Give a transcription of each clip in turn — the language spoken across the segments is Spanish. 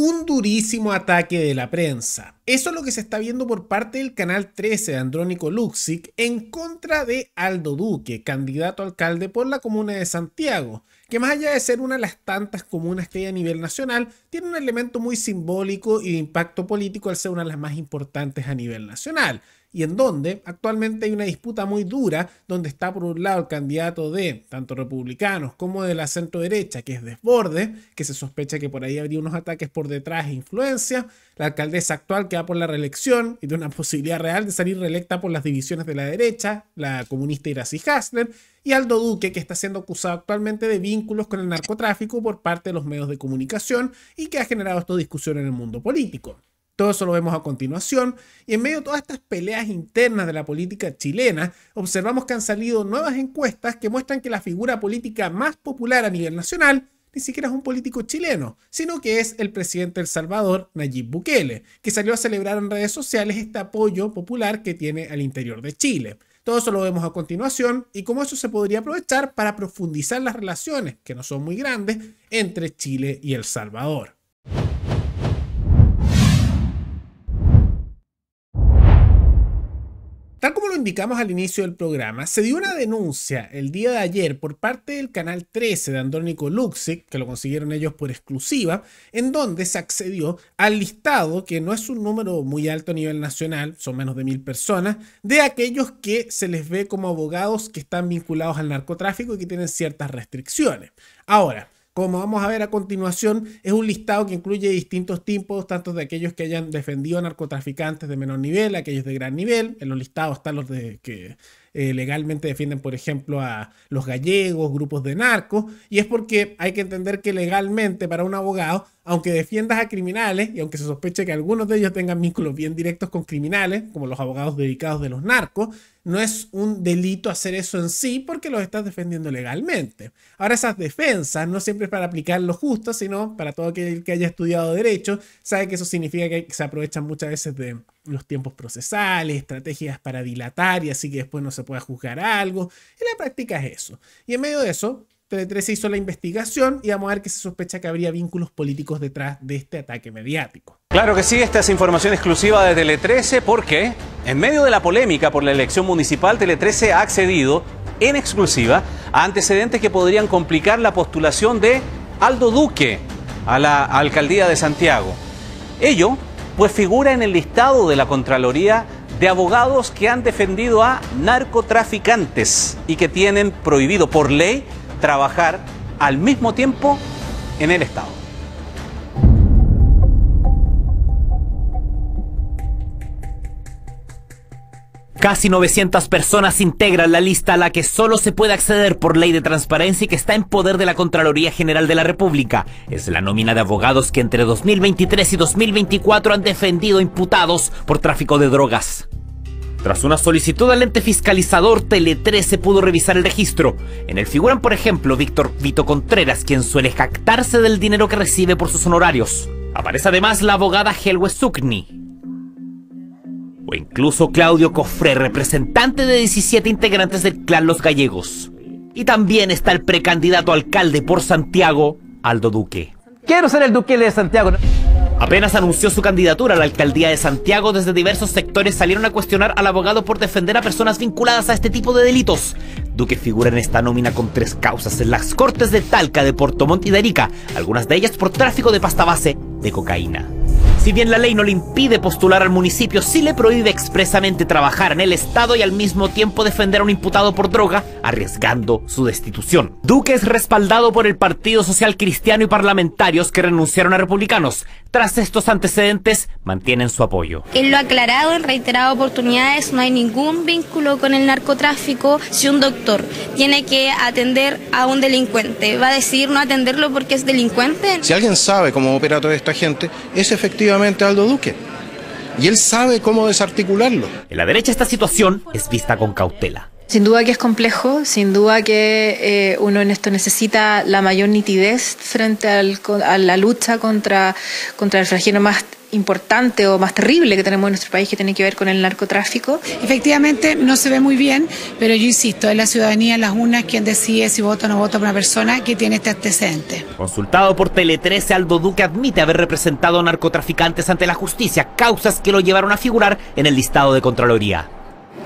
un durísimo ataque de la prensa. Eso es lo que se está viendo por parte del Canal 13 de Andrónico Luxic en contra de Aldo Duque, candidato alcalde por la comuna de Santiago, que más allá de ser una de las tantas comunas que hay a nivel nacional, tiene un elemento muy simbólico y de impacto político al ser una de las más importantes a nivel nacional y en donde actualmente hay una disputa muy dura donde está por un lado el candidato de tanto republicanos como de la centro derecha, que es Desborde, que se sospecha que por ahí habría unos ataques por detrás e influencia, la alcaldesa actual que va por la reelección y de una posibilidad real de salir reelecta por las divisiones de la derecha, la comunista Iracy Hasler, y Aldo Duque, que está siendo acusado actualmente de vínculos con el narcotráfico por parte de los medios de comunicación y que ha generado esta discusión en el mundo político. Todo eso lo vemos a continuación. Y en medio de todas estas peleas internas de la política chilena, observamos que han salido nuevas encuestas que muestran que la figura política más popular a nivel nacional ni siquiera es un político chileno, sino que es el presidente del Salvador, Nayib Bukele, que salió a celebrar en redes sociales este apoyo popular que tiene al interior de Chile. Todo eso lo vemos a continuación y cómo eso se podría aprovechar para profundizar las relaciones, que no son muy grandes, entre Chile y El Salvador. Tal como lo indicamos al inicio del programa, se dio una denuncia el día de ayer por parte del canal 13 de Andrónico Luxic, que lo consiguieron ellos por exclusiva, en donde se accedió al listado, que no es un número muy alto a nivel nacional, son menos de mil personas, de aquellos que se les ve como abogados que están vinculados al narcotráfico y que tienen ciertas restricciones. Ahora, como vamos a ver a continuación, es un listado que incluye distintos tipos, tanto de aquellos que hayan defendido a narcotraficantes de menor nivel, aquellos de gran nivel. En los listados están los de que eh, legalmente defienden, por ejemplo, a los gallegos, grupos de narcos, y es porque hay que entender que legalmente para un abogado, aunque defiendas a criminales, y aunque se sospeche que algunos de ellos tengan vínculos bien directos con criminales, como los abogados dedicados de los narcos, no es un delito hacer eso en sí porque los estás defendiendo legalmente. Ahora esas defensas no siempre es para aplicar lo justo, sino para todo aquel que haya estudiado derecho, sabe que eso significa que se aprovechan muchas veces de los tiempos procesales, estrategias para dilatar y así que después no se pueda juzgar algo. Y la práctica es eso. Y en medio de eso, Tele 13 hizo la investigación y vamos a ver que se sospecha que habría vínculos políticos detrás de este ataque mediático. Claro que sí, esta es información exclusiva de Tele 13 porque en medio de la polémica por la elección municipal, Tele 13 ha accedido en exclusiva a antecedentes que podrían complicar la postulación de Aldo Duque a la alcaldía de Santiago. Ello, pues figura en el listado de la Contraloría de abogados que han defendido a narcotraficantes y que tienen prohibido por ley trabajar al mismo tiempo en el Estado. Casi 900 personas integran la lista a la que solo se puede acceder por ley de transparencia y que está en poder de la Contraloría General de la República. Es la nómina de abogados que entre 2023 y 2024 han defendido imputados por tráfico de drogas. Tras una solicitud al ente fiscalizador, tele 13 se pudo revisar el registro. En el figuran, por ejemplo, Víctor Vito Contreras, quien suele jactarse del dinero que recibe por sus honorarios. Aparece además la abogada Helwe Sukni. O incluso Claudio Cofré, representante de 17 integrantes del clan Los Gallegos. Y también está el precandidato alcalde por Santiago, Aldo Duque. Quiero ser el Duque de Santiago. Apenas anunció su candidatura a la alcaldía de Santiago, desde diversos sectores salieron a cuestionar al abogado por defender a personas vinculadas a este tipo de delitos. Duque figura en esta nómina con tres causas en las cortes de Talca, de Portomont y de Arica, algunas de ellas por tráfico de pasta base de cocaína. Si bien la ley no le impide postular al municipio, sí le prohíbe expresamente trabajar en el Estado y al mismo tiempo defender a un imputado por droga, arriesgando su destitución. Duque es respaldado por el Partido Social Cristiano y parlamentarios que renunciaron a republicanos. Tras estos antecedentes, mantienen su apoyo. Él lo aclarado en reiteradas oportunidades, no hay ningún vínculo con el narcotráfico. Si un doctor tiene que atender a un delincuente, va a decidir no atenderlo porque es delincuente. Si alguien sabe cómo opera toda esta gente, es efectivamente Aldo Duque. Y él sabe cómo desarticularlo. En la derecha esta situación es vista con cautela. Sin duda que es complejo, sin duda que eh, uno en esto necesita la mayor nitidez frente a la lucha contra, el flagelo más importante o más terrible que tenemos en nuestro país que tiene que ver con el narcotráfico. Efectivamente, no se ve muy bien, pero yo insisto, es la ciudadanía en las unas quien decide si vota o no vota por una persona que tiene este antecedente. Consultado por Tele 13, Aldo Duque admite haber representado narcotraficantes ante la justicia, causas que lo llevaron a figurar en el listado de Contraloría.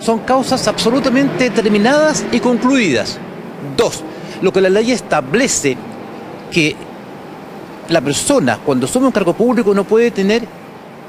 Son causas absolutamente determinadas y concluidas. Dos, lo que la ley establece que la persona cuando asume un cargo público no puede tener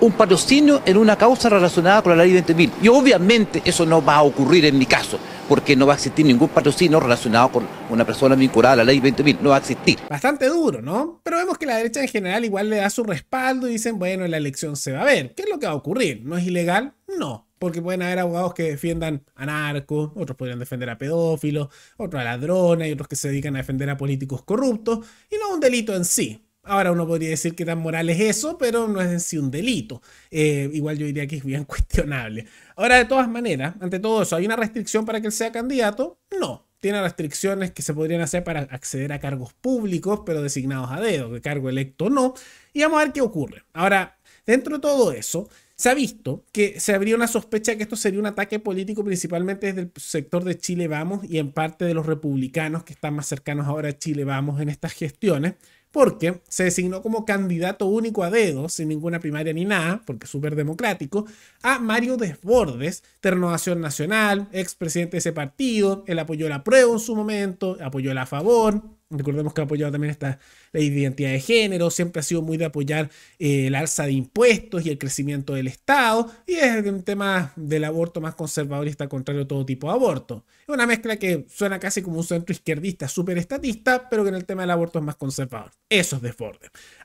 un patrocinio en una causa relacionada con la ley 20.000. Y obviamente eso no va a ocurrir en mi caso, porque no va a existir ningún patrocinio relacionado con una persona vinculada a la ley 20.000. No va a existir. Bastante duro, ¿no? Pero vemos que la derecha en general igual le da su respaldo y dicen, bueno, la elección se va a ver. ¿Qué es lo que va a ocurrir? ¿No es ilegal? No porque pueden haber abogados que defiendan a narcos, otros podrían defender a pedófilos, otros a ladrones y otros que se dedican a defender a políticos corruptos, y no un delito en sí. Ahora uno podría decir que tan moral es eso, pero no es en sí un delito. Eh, igual yo diría que es bien cuestionable. Ahora, de todas maneras, ante todo eso, ¿hay una restricción para que él sea candidato? No. Tiene restricciones que se podrían hacer para acceder a cargos públicos, pero designados a dedo, de cargo electo no. Y vamos a ver qué ocurre. Ahora, dentro de todo eso, se ha visto que se habría una sospecha que esto sería un ataque político principalmente desde el sector de Chile Vamos y en parte de los republicanos que están más cercanos ahora a Chile Vamos en estas gestiones, porque se designó como candidato único a dedo, sin ninguna primaria ni nada, porque es súper democrático, a Mario Desbordes de Renovación Nacional, expresidente de ese partido, él apoyó la prueba en su momento, apoyó la a favor, Recordemos que ha apoyado también esta ley de identidad de género, siempre ha sido muy de apoyar eh, el alza de impuestos y el crecimiento del Estado, y es un tema del aborto más conservador y está contrario a todo tipo de aborto. Es una mezcla que suena casi como un centro izquierdista superestatista estatista, pero que en el tema del aborto es más conservador. Eso es de Ford.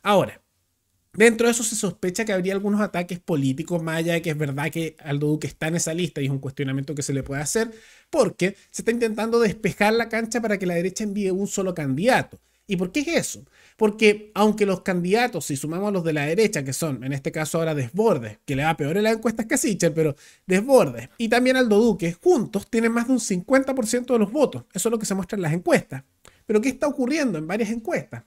Ahora, Dentro de eso se sospecha que habría algunos ataques políticos más allá de que es verdad que Aldo Duque está en esa lista y es un cuestionamiento que se le puede hacer, porque se está intentando despejar la cancha para que la derecha envíe un solo candidato. ¿Y por qué es eso? Porque aunque los candidatos, si sumamos a los de la derecha, que son en este caso ahora Desbordes, que le va peor en las encuestas que a pero Desbordes y también Aldo Duque, juntos tienen más de un 50% de los votos. Eso es lo que se muestra en las encuestas. Pero ¿qué está ocurriendo en varias encuestas?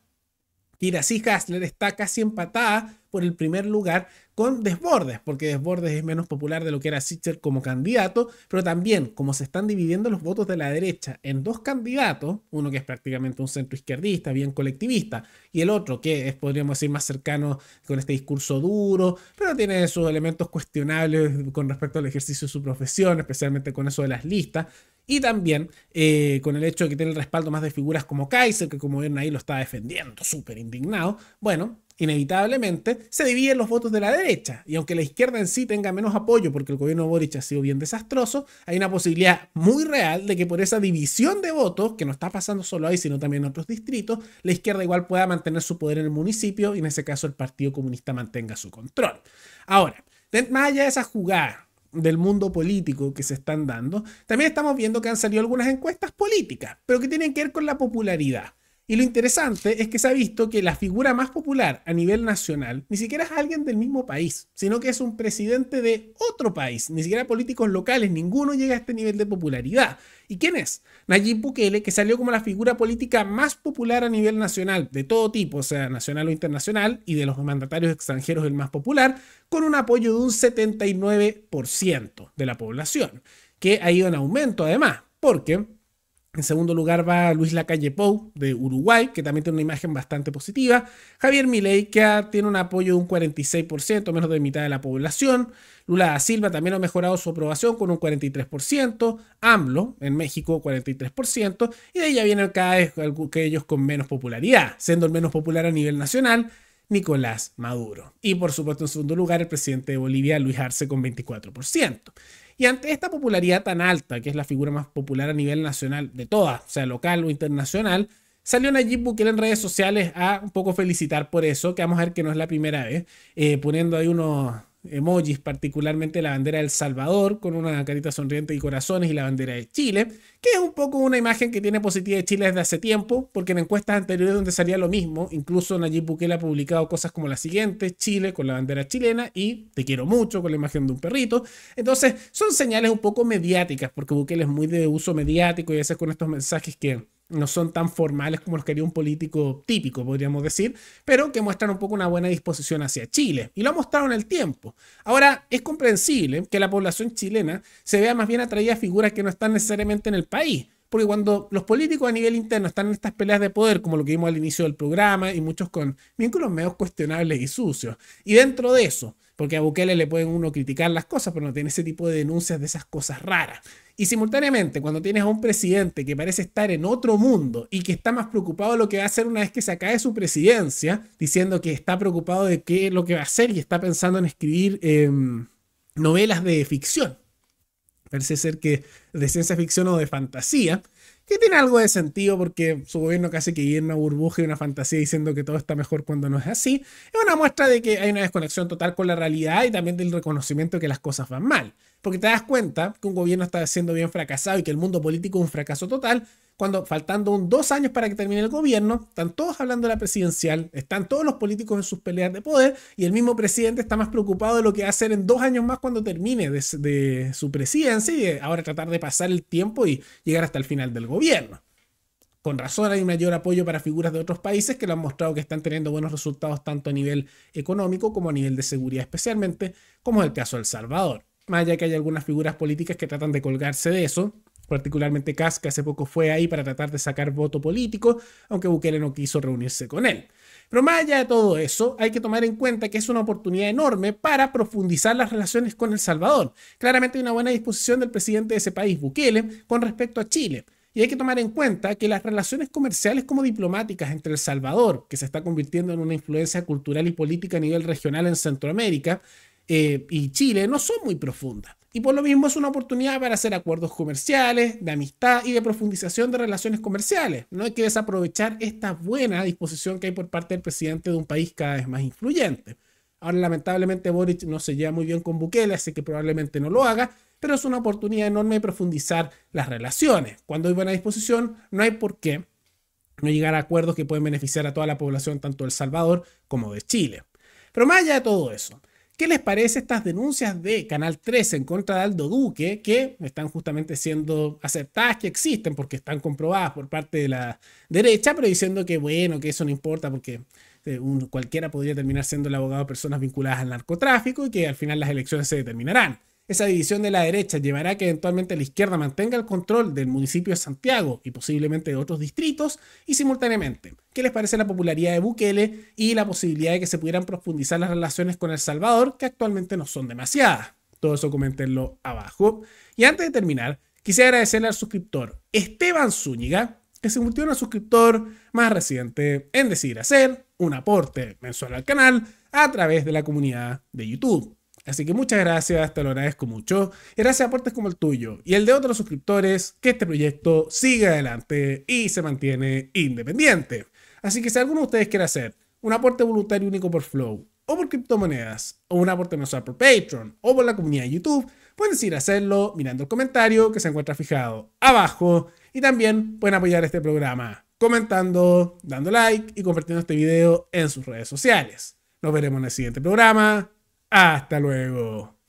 Y así Hasler está casi empatada por el primer lugar con Desbordes, porque Desbordes es menos popular de lo que era Sitcher como candidato, pero también como se están dividiendo los votos de la derecha en dos candidatos, uno que es prácticamente un centro izquierdista, bien colectivista, y el otro que es, podríamos decir, más cercano con este discurso duro, pero tiene sus elementos cuestionables con respecto al ejercicio de su profesión, especialmente con eso de las listas, y también eh, con el hecho de que tiene el respaldo más de figuras como Kaiser, que como ven ahí lo está defendiendo, súper indignado, bueno, inevitablemente se dividen los votos de la derecha. Y aunque la izquierda en sí tenga menos apoyo porque el gobierno de Boric ha sido bien desastroso, hay una posibilidad muy real de que por esa división de votos, que no está pasando solo ahí, sino también en otros distritos, la izquierda igual pueda mantener su poder en el municipio y en ese caso el Partido Comunista mantenga su control. Ahora, más allá de esa jugada del mundo político que se están dando, también estamos viendo que han salido algunas encuestas políticas, pero que tienen que ver con la popularidad. Y lo interesante es que se ha visto que la figura más popular a nivel nacional ni siquiera es alguien del mismo país, sino que es un presidente de otro país. Ni siquiera políticos locales, ninguno llega a este nivel de popularidad. ¿Y quién es? Nayib Bukele, que salió como la figura política más popular a nivel nacional, de todo tipo, o sea, nacional o internacional, y de los mandatarios extranjeros el más popular, con un apoyo de un 79% de la población, que ha ido en aumento además, porque en segundo lugar va Luis Lacalle Pou de Uruguay, que también tiene una imagen bastante positiva. Javier Milei, que tiene un apoyo de un 46%, menos de mitad de la población. Lula da Silva también ha mejorado su aprobación con un 43%. AMLO en México 43%. Y de ahí ya vienen cada vez aquellos con menos popularidad, siendo el menos popular a nivel nacional. Nicolás Maduro. Y por supuesto, en segundo lugar, el presidente de Bolivia, Luis Arce, con 24%. Y ante esta popularidad tan alta, que es la figura más popular a nivel nacional de todas, o sea, local o internacional, salió Nayib Bukele en redes sociales a un poco felicitar por eso, que vamos a ver que no es la primera vez, eh, poniendo ahí unos emojis, particularmente la bandera del Salvador, con una carita sonriente y corazones, y la bandera de Chile, que es un poco una imagen que tiene positiva de Chile desde hace tiempo, porque en encuestas anteriores donde salía lo mismo, incluso Nayib Bukele ha publicado cosas como la siguiente, Chile con la bandera chilena y Te quiero mucho con la imagen de un perrito. Entonces, son señales un poco mediáticas, porque Bukele es muy de uso mediático y a veces con estos mensajes que no son tan formales como los quería un político típico, podríamos decir, pero que muestran un poco una buena disposición hacia Chile. Y lo ha mostrado en el tiempo. Ahora, es comprensible que la población chilena se vea más bien atraída a figuras que no están necesariamente en el país. Porque cuando los políticos a nivel interno están en estas peleas de poder, como lo que vimos al inicio del programa, y muchos con vínculos medio cuestionables y sucios, y dentro de eso, porque a Bukele le pueden uno criticar las cosas, pero no tiene ese tipo de denuncias de esas cosas raras. Y simultáneamente, cuando tienes a un presidente que parece estar en otro mundo y que está más preocupado de lo que va a hacer una vez que se acabe su presidencia, diciendo que está preocupado de qué es lo que va a hacer y está pensando en escribir em, novelas de ficción. Parece ser que de ciencia ficción o de fantasía, que tiene algo de sentido porque su gobierno casi que viene en una burbuja y una fantasía diciendo que todo está mejor cuando no es así, es una muestra de que hay una desconexión total con la realidad y también del reconocimiento de que las cosas van mal. Porque te das cuenta que un gobierno está siendo bien fracasado y que el mundo político es un fracaso total cuando faltando dos años para que termine el gobierno, están todos hablando de la presidencial, están todos los políticos en sus peleas de poder y el mismo presidente está más preocupado de lo que va a hacer en dos años más cuando termine de, su presidencia y ahora tratar de pasar el tiempo y llegar hasta el final del gobierno. Con razón hay mayor apoyo para figuras de otros países que lo han mostrado que están teniendo buenos resultados tanto a nivel económico como a nivel de seguridad especialmente, como es el caso de El Salvador. Más allá que hay algunas figuras políticas que tratan de colgarse de eso, particularmente Casca hace poco fue ahí para tratar de sacar voto político, aunque Bukele no quiso reunirse con él. Pero más allá de todo eso, hay que tomar en cuenta que es una oportunidad enorme para profundizar las relaciones con El Salvador. Claramente hay una buena disposición del presidente de ese país, Bukele, con respecto a Chile. Y hay que tomar en cuenta que las relaciones comerciales como diplomáticas entre El Salvador, que se está convirtiendo en una influencia cultural y política a nivel regional en Centroamérica, eh, y Chile no son muy profundas. Y por lo mismo es una oportunidad para hacer acuerdos comerciales, de amistad y de profundización de relaciones comerciales. No hay que desaprovechar esta buena disposición que hay por parte del presidente de un país cada vez más influyente. Ahora lamentablemente Boric no se lleva muy bien con Bukele, así que probablemente no lo haga, pero es una oportunidad enorme de profundizar las relaciones. Cuando hay buena disposición, no hay por qué no llegar a acuerdos que pueden beneficiar a toda la población, tanto de El Salvador como de Chile. Pero más allá de todo eso, ¿Qué les parece estas denuncias de Canal 3 en contra de Aldo Duque, que están justamente siendo aceptadas, que existen porque están comprobadas por parte de la derecha, pero diciendo que bueno, que eso no importa porque eh, cualquiera podría terminar siendo el abogado de personas vinculadas al narcotráfico y que al final las elecciones se determinarán? Esa división de la derecha llevará a que eventualmente la izquierda mantenga el control del municipio de Santiago y posiblemente de otros distritos y simultáneamente. ¿Qué les parece la popularidad de Bukele y la posibilidad de que se pudieran profundizar las relaciones con El Salvador, que actualmente no son demasiadas? Todo eso comentenlo abajo. Y antes de terminar, quisiera agradecerle al suscriptor Esteban Zúñiga, que se convirtió en un suscriptor más reciente en Decidir Hacer, un aporte mensual al canal a través de la comunidad de YouTube. Así que muchas gracias, te lo agradezco mucho. Gracias a aportes como el tuyo y el de otros suscriptores que este proyecto siga adelante y se mantiene independiente. Así que si alguno de ustedes quiere hacer un aporte voluntario único por Flow o por criptomonedas o un aporte mensual por Patreon o por la comunidad de YouTube, pueden a hacerlo mirando el comentario que se encuentra fijado abajo y también pueden apoyar este programa comentando, dando like y compartiendo este video en sus redes sociales. Nos veremos en el siguiente programa. Hasta luego.